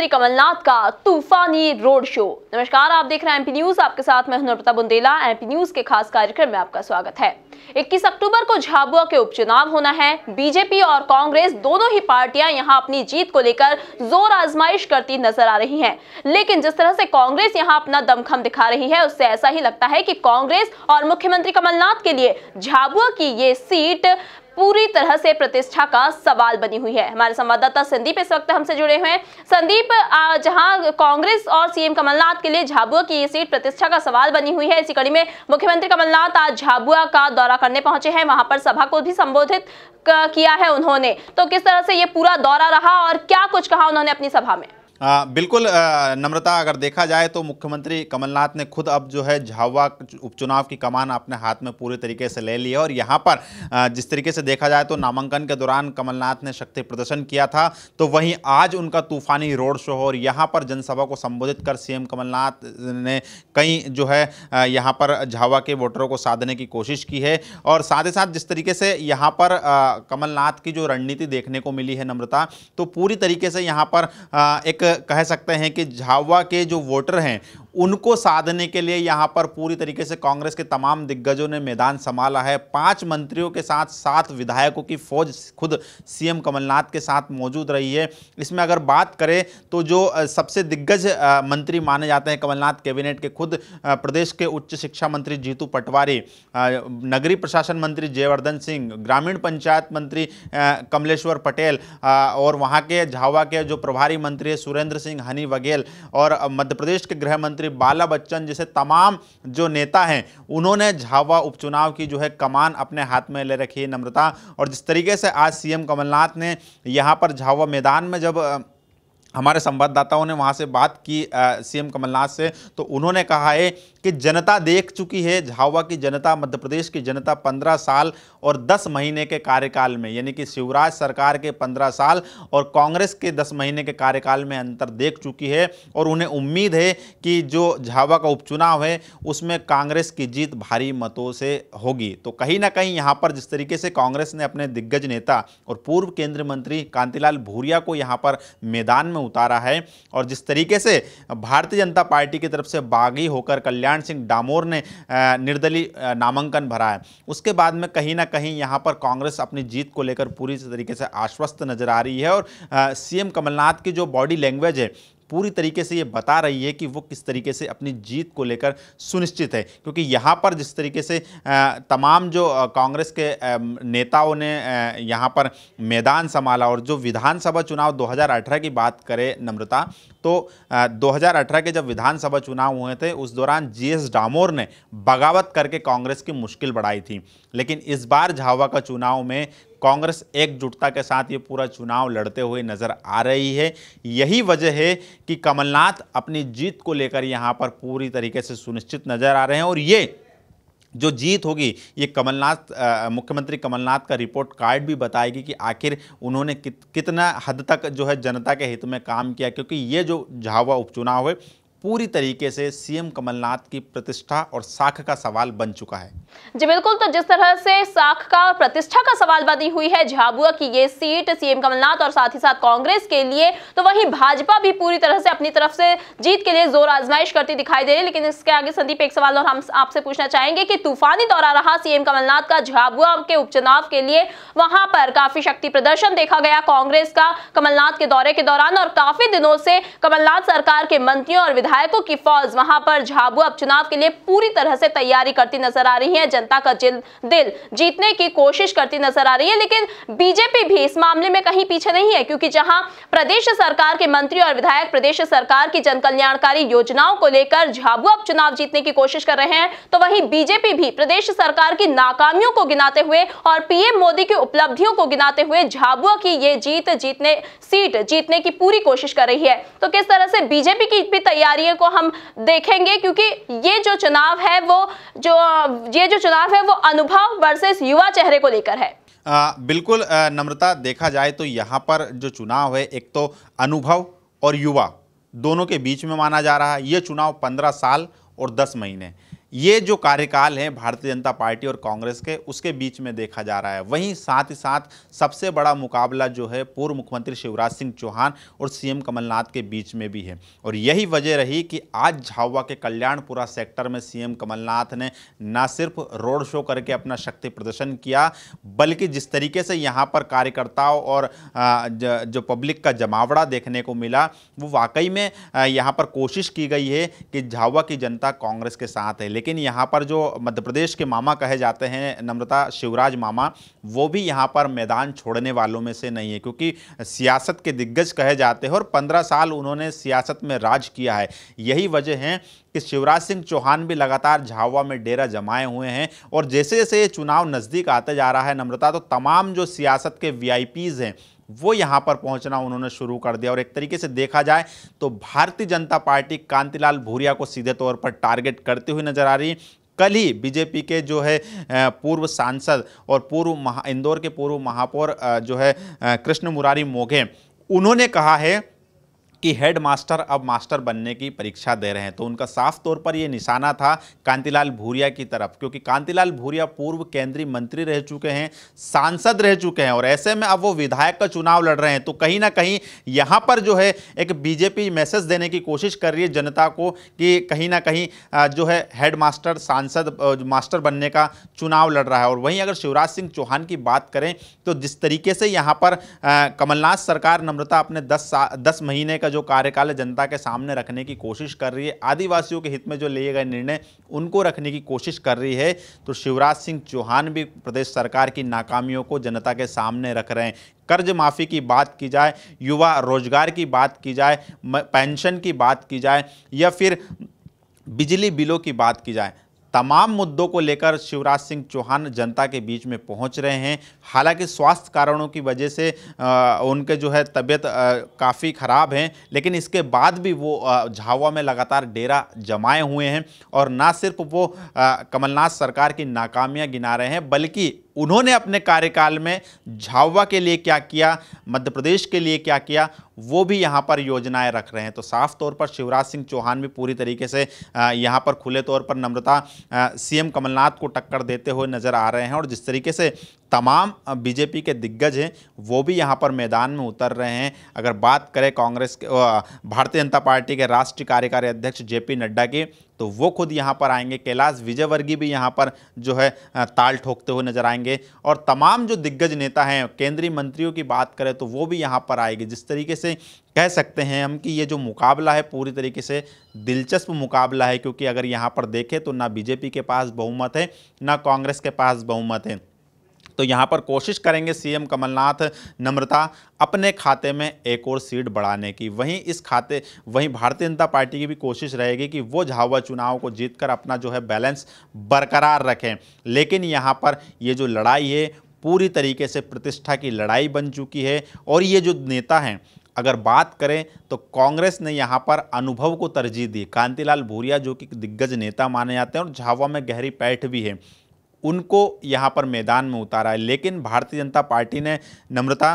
मुख्यमंत्री कमलनाथ का तूफानी रोड शो नमस्कार आप देख रहे हैं एमपी न्यूज आपके साथ मैं हनरपता बुंदेला एमपी न्यूज के खास कार्यक्रम में आपका स्वागत है 21 अक्टूबर को झाबुआ के उपचुनाव होना है बीजेपी और कांग्रेस दोनों ही पार्टियां यहां अपनी जीत को लेकर जोर आजमाइश करती नजर आ रही हैं लेकिन जिस तरह से कांग्रेस यहां अपना दमखम दिखा रही है उससे ऐसा ही लगता है कि कांग्रेस और मुख्यमंत्री कमलनाथ के लिए झाबुआ की ये सीट पूरी तरह से प्रतिष्ठा का सवाल बनी हुई है हमारे संवाददाता संदीप इस वक्त हमसे जुड़े हुए हैं संदीप जहां कांग्रेस और सीएम कमलनाथ के लिए झाबुआ की ये सीट प्रतिष्ठा का सवाल बनी हुई है इसी कड़ी में मुख्यमंत्री कमलनाथ आज झाबुआ का दौरा करने पहुंचे हैं वहां पर सभा को भी संबोधित किया है उन्होंने तो किस तरह से ये पूरा दौरा रहा और क्या कुछ कहा उन्होंने अपनी सभा में आ, बिल्कुल नम्रता अगर देखा जाए तो मुख्यमंत्री कमलनाथ ने खुद अब जो है झावा उपचुनाव की कमान अपने हाथ में पूरे तरीके से ले ली है और यहाँ पर आ, जिस तरीके से देखा जाए तो नामांकन के दौरान कमलनाथ ने शक्ति प्रदर्शन किया था तो वहीं आज उनका तूफानी रोड शो हो और यहाँ पर जनसभा को संबोधित कर सीएम कमलनाथ ने कई जो है यहाँ पर झावा के वोटरों को साधने की कोशिश की है और साथ ही साथ जिस तरीके से यहाँ पर कमलनाथ की जो रणनीति देखने को मिली है नम्रता तो पूरी तरीके से यहाँ पर एक कह सकते हैं कि झावा के जो वोटर हैं उनको साधने के लिए यहाँ पर पूरी तरीके से कांग्रेस के तमाम दिग्गजों ने मैदान संभाला है पांच मंत्रियों के साथ सात विधायकों की फौज खुद सीएम कमलनाथ के साथ मौजूद रही है इसमें अगर बात करें तो जो सबसे दिग्गज मंत्री माने जाते हैं कमलनाथ कैबिनेट के खुद प्रदेश के उच्च शिक्षा मंत्री जीतू पटवारी नगरीय प्रशासन मंत्री जयवर्धन सिंह ग्रामीण पंचायत मंत्री कमलेश्वर पटेल और वहाँ के झावा के जो प्रभारी मंत्री है सुरेंद्र सिंह हनी बघेल और मध्य प्रदेश के गृह मंत्री मंत्री बाला बच्चन जैसे तमाम जो नेता हैं उन्होंने झावा उपचुनाव की जो है कमान अपने हाथ में ले रखी है नम्रता और जिस तरीके से आज सीएम कमलनाथ ने यहाँ पर झावा मैदान में जब हमारे संवाददाताओं ने वहाँ से बात की सीएम कमलनाथ से तो उन्होंने कहा है कि जनता देख चुकी है झावा की जनता मध्य प्रदेश की जनता पंद्रह साल और दस महीने के कार्यकाल में यानी कि शिवराज सरकार के पंद्रह साल और कांग्रेस के दस महीने के कार्यकाल में अंतर देख चुकी है और उन्हें उम्मीद है कि जो झावा का उपचुनाव है उसमें कांग्रेस की जीत भारी मतों से होगी तो कहीं ना कहीं यहाँ पर जिस तरीके से कांग्रेस ने अपने दिग्गज नेता और पूर्व केंद्रीय मंत्री कांतिलाल भूरिया को यहाँ पर मैदान में में उतारा है और जिस तरीके से भारतीय जनता पार्टी की तरफ से बागी होकर कल्याण सिंह डामोर ने निर्दलीय नामांकन भरा है उसके बाद में कहीं ना कहीं यहाँ पर कांग्रेस अपनी जीत को लेकर पूरी तरीके से आश्वस्त नजर आ रही है और सीएम कमलनाथ की जो बॉडी लैंग्वेज है पूरी तरीके से ये बता रही है कि वो किस तरीके से अपनी जीत को लेकर सुनिश्चित है क्योंकि यहाँ पर जिस तरीके से तमाम जो कांग्रेस के नेताओं ने यहाँ पर मैदान संभाला और जो विधानसभा चुनाव 2018 की बात करें नम्रता तो 2018 के जब विधानसभा चुनाव हुए थे उस दौरान जीएस डामोर ने बगावत करके कांग्रेस की मुश्किल बढ़ाई थी लेकिन इस बार झावा का चुनाव में कांग्रेस एकजुटता के साथ ये पूरा चुनाव लड़ते हुए नज़र आ रही है यही वजह है कि कमलनाथ अपनी जीत को लेकर यहाँ पर पूरी तरीके से सुनिश्चित नज़र आ रहे हैं और ये जो जीत होगी ये कमलनाथ मुख्यमंत्री कमलनाथ का रिपोर्ट कार्ड भी बताएगी कि आखिर उन्होंने कित, कितना हद तक जो है जनता के हित में काम किया क्योंकि ये जो झावा उपचुनाव है पूरी तरीके से सीएम कमलनाथ की प्रतिष्ठा और साख का सवाल बन चुका है जी बिल्कुल तो जिस तरह से साख का और प्रतिष्ठा का सवाल बनी हुई है झाबुआ की ये सीट सीएम कमलनाथ और साथ ही साथ कांग्रेस के लिए तो वहीं भाजपा भी पूरी तरह से अपनी तरफ से जीत के लिए जोर आजमाइश करती दिखाई दे रही लेकिन इसके आगे संदीप एक सवाल और हम आपसे पूछना चाहेंगे कि तूफानी दौरा रहा सीएम कमलनाथ का झाबुआ के उपचुनाव के लिए वहां पर काफी शक्ति प्रदर्शन देखा गया कांग्रेस का कमलनाथ के दौरे के दौरान और काफी दिनों से कमलनाथ सरकार के मंत्रियों और विधायक विधायकों की फौज वहां पर झाबुआ उपचुनाव के लिए पूरी तरह से तैयारी करती नजर आ रही है जनता का दिल जीतने की कोशिश करती नजर आ रही है लेकिन बीजेपी भी इस मामले में कहीं पीछे नहीं है क्योंकि जहां प्रदेश सरकार के मंत्री और विधायक प्रदेश सरकार की जनकल्याणकारी योजनाओं को लेकर झाबुआ उपचुनाव जीतने की कोशिश कर रहे हैं तो वही बीजेपी भी प्रदेश सरकार की नाकामियों को गिनाते हुए और पीएम मोदी की उपलब्धियों को गिनाते हुए झाबुआ की ये जीत जीतने सीट जीतने की पूरी कोशिश कर रही है तो किस तरह से बीजेपी की भी तैयारी तैयारियों को हम देखेंगे क्योंकि ये जो चुनाव है वो जो ये जो चुनाव है वो अनुभव वर्सेस युवा चेहरे को लेकर है आ, बिल्कुल नम्रता देखा जाए तो यहाँ पर जो चुनाव है एक तो अनुभव और युवा दोनों के बीच में माना जा रहा है ये चुनाव पंद्रह साल और दस महीने ये जो कार्यकाल हैं भारतीय जनता पार्टी और कांग्रेस के उसके बीच में देखा जा रहा है वहीं साथ ही साथ सबसे बड़ा मुकाबला जो है पूर्व मुख्यमंत्री शिवराज सिंह चौहान और सीएम कमलनाथ के बीच में भी है और यही वजह रही कि आज झावा के कल्याणपुरा सेक्टर में सीएम कमलनाथ ने ना सिर्फ रोड शो करके अपना शक्ति प्रदर्शन किया बल्कि जिस तरीके से यहाँ पर कार्यकर्ताओं और जो पब्लिक का जमावड़ा देखने को मिला वो वाकई में यहाँ पर कोशिश की गई है कि झावा की जनता कांग्रेस के साथ है लेकिन यहाँ पर जो मध्य प्रदेश के मामा कहे जाते हैं नम्रता शिवराज मामा वो भी यहाँ पर मैदान छोड़ने वालों में से नहीं है क्योंकि सियासत के दिग्गज कहे जाते हैं और पंद्रह साल उन्होंने सियासत में राज किया है यही वजह है कि शिवराज सिंह चौहान भी लगातार झावा में डेरा जमाए हुए हैं और जैसे जैसे ये चुनाव नज़दीक आते जा रहा है नम्रता तो तमाम जो सियासत के वी हैं वो यहाँ पर पहुँचना उन्होंने शुरू कर दिया और एक तरीके से देखा जाए तो भारतीय जनता पार्टी कांतिलाल भूरिया को सीधे तौर पर टारगेट करती हुई नजर आ रही कल ही बीजेपी के जो है पूर्व सांसद और पूर्व महा इंदौर के पूर्व महापौर जो है कृष्ण मुरारी मोघे उन्होंने कहा है कि हेड मास्टर अब मास्टर बनने की परीक्षा दे रहे हैं तो उनका साफ तौर पर यह निशाना था कांतिलाल भूरिया की तरफ क्योंकि कांतिलाल भूरिया पूर्व केंद्रीय मंत्री रह चुके हैं सांसद रह चुके हैं और ऐसे में अब वो विधायक का चुनाव लड़ रहे हैं तो कहीं ना कहीं यहाँ पर जो है एक बीजेपी मैसेज देने की कोशिश कर रही है जनता को कि कहीं ना कहीं जो है हेड मास्टर सांसद मास्टर बनने का चुनाव लड़ रहा है और वहीं अगर शिवराज सिंह चौहान की बात करें तो जिस तरीके से यहाँ पर कमलनाथ सरकार नम्रता अपने दस सा दस महीने का का जो कार्यकाल है जनता के सामने रखने की कोशिश कर रही है आदिवासियों के हित में जो लिए गए निर्णय उनको रखने की कोशिश कर रही है तो शिवराज सिंह चौहान भी प्रदेश सरकार की नाकामियों को जनता के सामने रख रहे हैं कर्ज माफ़ी की बात की जाए युवा रोजगार की बात की जाए पेंशन की बात की जाए या फिर बिजली बिलों की बात की जाए तमाम मुद्दों को लेकर शिवराज सिंह चौहान जनता के बीच में पहुंच रहे हैं हालांकि स्वास्थ्य कारणों की वजह से उनके जो है तबीयत काफ़ी ख़राब है लेकिन इसके बाद भी वो झावा में लगातार डेरा जमाए हुए हैं और ना सिर्फ वो कमलनाथ सरकार की नाकामियां गिना रहे हैं बल्कि उन्होंने अपने कार्यकाल में झावा के लिए क्या किया मध्य प्रदेश के लिए क्या किया वो भी यहाँ पर योजनाएं रख रहे हैं तो साफ तौर पर शिवराज सिंह चौहान भी पूरी तरीके से यहाँ पर खुले तौर पर नम्रता सीएम कमलनाथ को टक्कर देते हुए नज़र आ रहे हैं और जिस तरीके से तमाम बीजेपी के दिग्गज हैं वो भी यहाँ पर मैदान में उतर रहे हैं अगर बात करें कांग्रेस भारतीय जनता पार्टी के राष्ट्रीय कार्यकारी अध्यक्ष पी नड्डा की तो वो खुद यहाँ पर आएंगे कैलाश विजयवर्गीय भी यहाँ पर जो है ताल ठोकते हुए नजर आएंगे और तमाम जो दिग्गज नेता हैं केंद्रीय मंत्रियों की बात करें तो वो भी यहाँ पर आएगी जिस तरीके से कह सकते हैं हम कि ये जो मुकाबला है पूरी तरीके से दिलचस्प मुकाबला है क्योंकि अगर यहाँ पर देखें तो ना बीजेपी के पास बहुमत है ना कांग्रेस के पास बहुमत है तो यहाँ पर कोशिश करेंगे सीएम कमलनाथ नम्रता अपने खाते में एक और सीट बढ़ाने की वहीं इस खाते वहीं भारतीय जनता पार्टी की भी कोशिश रहेगी कि वो झावा चुनाव को जीतकर अपना जो है बैलेंस बरकरार रखें लेकिन यहाँ पर ये जो लड़ाई है पूरी तरीके से प्रतिष्ठा की लड़ाई बन चुकी है और ये जो नेता हैं अगर बात करें तो कांग्रेस ने यहाँ पर अनुभव को तरजीह दी कांतिलाल भूरिया जो कि दिग्गज नेता माने जाते हैं और झावा में गहरी पैठ भी है उनको यहाँ पर मैदान में उतारा है लेकिन भारतीय जनता पार्टी ने नम्रता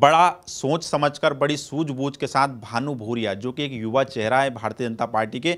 बड़ा सोच समझकर बड़ी सूझबूझ के साथ भानु भूरिया जो कि एक युवा चेहरा है भारतीय जनता पार्टी के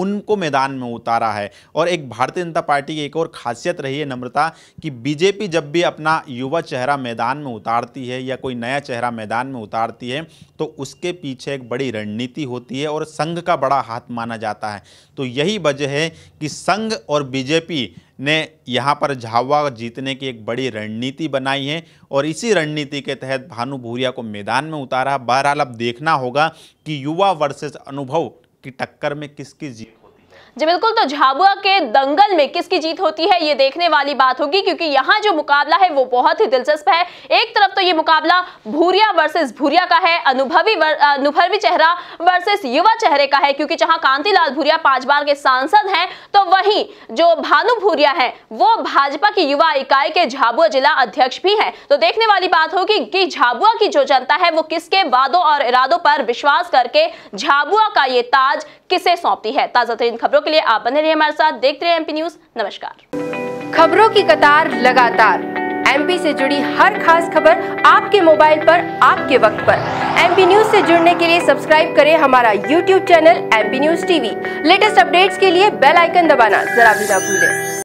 उनको मैदान में उतारा है और एक भारतीय जनता पार्टी की एक और खासियत रही है नम्रता कि बीजेपी जब भी अपना युवा चेहरा मैदान में उतारती है या कोई नया चेहरा मैदान में उतारती है तो उसके पीछे एक बड़ी रणनीति होती है और संघ का बड़ा हाथ माना जाता है तो यही वजह है कि संघ और बीजेपी ने यहाँ पर झावा जीतने की एक बड़ी रणनीति बनाई है और इसी रणनीति के तहत भानु भूरिया को मैदान में उतारा बहरहाल अब देखना होगा कि युवा वर्सेस अनुभव की टक्कर में किसकी जीत जी बिल्कुल तो झाबुआ के दंगल में किसकी जीत होती है ये देखने वाली बात होगी क्योंकि यहाँ जो मुकाबला है वो बहुत ही दिलचस्प है एक तरफ तो ये मुकाबला भूरिया वर्सेस भूरिया का है अनुभवी अनुभवी चेहरा वर्सेस युवा चेहरे का है क्योंकि जहां कांतिलाल भूरिया पांच बार के सांसद हैं तो वही जो भानु भूरिया है वो भाजपा की युवा इकाई के झाबुआ जिला अध्यक्ष भी है तो देखने वाली बात होगी कि झाबुआ की जो जनता है वो किसके वादों और इरादों पर विश्वास करके झाबुआ का ये ताज किसे सौंपती है ताजा तरीन खबरों खबरों के लिए आप बने रहिए हमारे साथ देखते रहे एमपी न्यूज नमस्कार खबरों की कतार लगातार एमपी से जुड़ी हर खास खबर आपके मोबाइल पर आपके वक्त पर एमपी न्यूज से जुड़ने के लिए सब्सक्राइब करें हमारा YouTube channel MP news TV latest updates के लिए बेल आइकन दबाना जरा भी ना भूलें